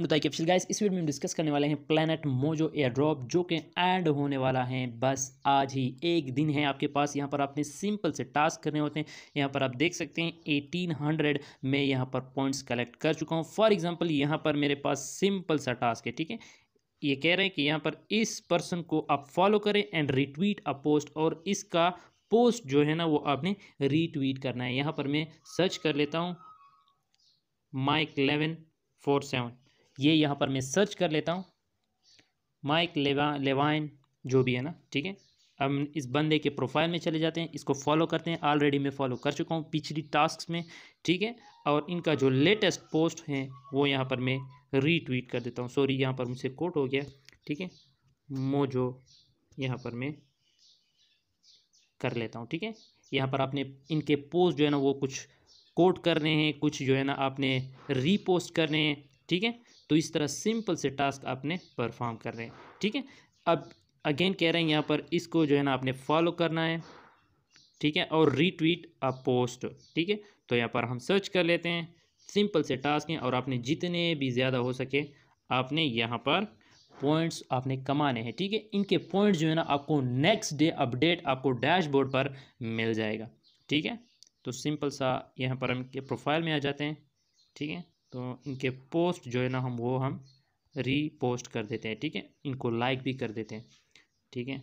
बताइए कि गाइस इस वीडियो में हम डिस्कस करने वाले हैं प्लानट मोजो एयर ड्रॉप जो कि ऐड होने वाला है बस आज ही एक दिन है आपके पास यहाँ पर आपने सिंपल से टास्क करने होते हैं यहाँ पर आप देख सकते हैं एटीन हंड्रेड मैं यहाँ पर पॉइंट्स कलेक्ट कर चुका हूँ फॉर एग्जांपल यहाँ पर मेरे पास सिंपल सा टास्क है ठीक है ये कह रहे हैं कि यहाँ पर इस पर्सन को आप फॉलो करें एंड रिट्वीट अ पोस्ट और इसका पोस्ट जो है ना वो आपने रिट्वीट करना है यहाँ पर मैं सर्च कर लेता हूँ माइक इलेवन फोर सेवन ये यहाँ पर मैं सर्च कर लेता हूँ माइक लेवा लेवाइन जो भी है ना ठीक है अब इस बंदे के प्रोफाइल में चले जाते हैं इसको फॉलो करते हैं ऑलरेडी मैं फॉलो कर चुका हूँ पिछली टास्क में ठीक है और इनका जो लेटेस्ट पोस्ट हैं वो यहाँ पर मैं रीट्वीट कर देता हूँ सॉरी यहाँ पर मुझसे कोट हो गया ठीक है मोजो यहाँ पर मैं कर लेता हूँ ठीक है यहाँ पर आपने इनके पोस्ट जो है ना वो कुछ कोट कर रहे हैं कुछ जो है ना आपने रीपोस्ट कर रहे हैं ठीक है तो इस तरह सिंपल से टास्क आपने परफॉर्म कर रहे हैं ठीक है अब अगेन कह रहे हैं यहाँ पर इसको जो है ना आपने फॉलो करना है ठीक है और रीट्वीट अ पोस्ट ठीक है तो यहाँ पर हम सर्च कर लेते हैं सिंपल से टास्क हैं और आपने जितने भी ज़्यादा हो सके आपने यहाँ पर पॉइंट्स आपने कमाने हैं ठीक है थीके? इनके पॉइंट्स जो है ना आपको नेक्स्ट डे अपडेट आपको डैशबोर्ड पर मिल जाएगा ठीक है तो सिंपल सा यहाँ पर हम के प्रोफाइल में आ जाते हैं ठीक है तो इनके पोस्ट जो है ना हम वो हम रीपोस्ट कर देते हैं ठीक है इनको लाइक भी कर देते हैं ठीक है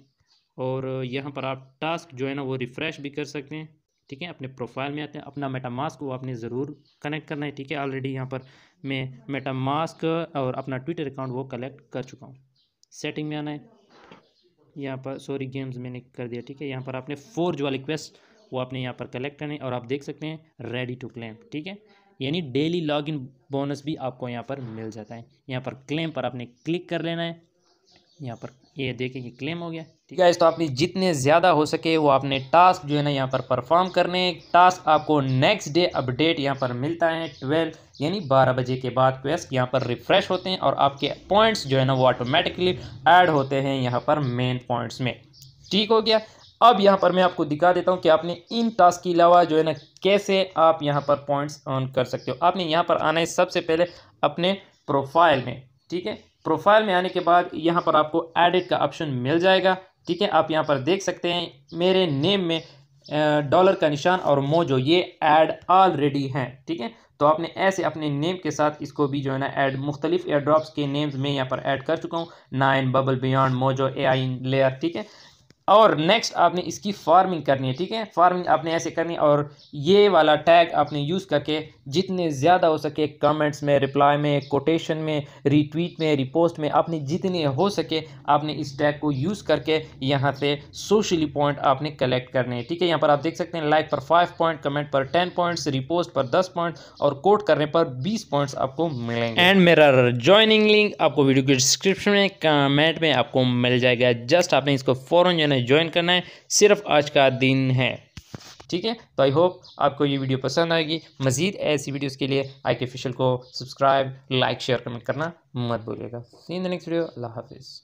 और यहाँ पर आप टास्क जो है ना वो रिफ़्रेश भी कर सकते हैं ठीक है अपने प्रोफाइल में आते हैं अपना मेटामास्क वो आपने ज़रूर कनेक्ट करना है ठीक है ऑलरेडी यहाँ पर मैं मेटामास्क और अपना ट्विटर अकाउंट वो कलेक्ट कर चुका हूँ सेटिंग में आना है यहाँ पर सॉरी गेम्स मैंने कर दिया ठीक है यहाँ पर आपने फोर्ज वाली क्वेस्ट वो आपने यहाँ पर कलेक्ट करनी और आप देख सकते हैं रेडी टू क्लेम ठीक है यानी डेली लॉगिन बोनस भी आपको यहाँ पर मिल जाता है यहाँ पर क्लेम पर आपने क्लिक कर लेना है यहाँ पर ये देखें कि क्लेम हो गया ठीक है तो आपने जितने ज़्यादा हो सके वो आपने टास्क जो है ना यहाँ पर परफॉर्म करने टास्क आपको नेक्स्ट डे अपडेट यहाँ पर मिलता है ट्वेल्व यानी बारह बजे के बाद क्वेस्ट यहाँ पर रिफ़्रेश होते हैं और आपके पॉइंट्स जो है ना वो ऑटोमेटिकली ऐड होते हैं यहाँ पर मेन पॉइंट्स में ठीक हो गया अब यहाँ पर मैं आपको दिखा देता हूँ कि आपने इन टास्क के अलावा जो है ना कैसे आप यहाँ पर पॉइंट्स ऑन कर सकते हो आपने यहाँ पर आना है सबसे पहले अपने प्रोफाइल में ठीक है प्रोफाइल में आने के बाद यहाँ पर आपको एडिट का ऑप्शन मिल जाएगा ठीक है आप यहाँ पर देख सकते हैं मेरे नेम में डॉलर का निशान और मोजो ये ऐड ऑलरेडी हैं ठीक है तो आपने ऐसे अपने नेम के साथ इसको भी जो है ना ऐड मुख्तलिफ एयर ड्रॉप्स के नेम्स में यहाँ पर ऐड कर चुका हूँ nine bubble beyond mojo A I layer ठीक है और नेक्स्ट आपने इसकी फार्मिंग करनी है ठीक है फार्मिंग आपने ऐसे करनी है और ये वाला टैग आपने यूज़ करके जितने ज़्यादा हो सके कमेंट्स में रिप्लाई में कोटेशन में रीट्वीट में रिपोस्ट में आपने जितने हो सके आपने इस टैग को यूज़ करके यहाँ से सोशली पॉइंट आपने कलेक्ट करने हैं ठीक है यहाँ पर आप देख सकते हैं लाइक पर फाइव पॉइंट कमेंट पर टेन पॉइंट्स रिपोस्ट पर दस पॉइंट और कोट करने पर बीस पॉइंट्स आपको मिलेंगे एंड मेरा ज्वाइनिंग लिंक आपको वीडियो के डिस्क्रिप्शन में कमेंट में आपको मिल जाएगा जस्ट आपने इसको फ़ौरन जो आपने ज्वाइन करना है सिर्फ आज का दिन है ठीक है तो आई होप आपको ये वीडियो पसंद आएगी मज़ीद ऐसी वीडियोज़ के लिए आई के ऑफिशियल को सब्सक्राइब लाइक शेयर कमेंट करना मत भूलिएगा इन द नेक्स्ट वीडियो अल्लाह हाफिज़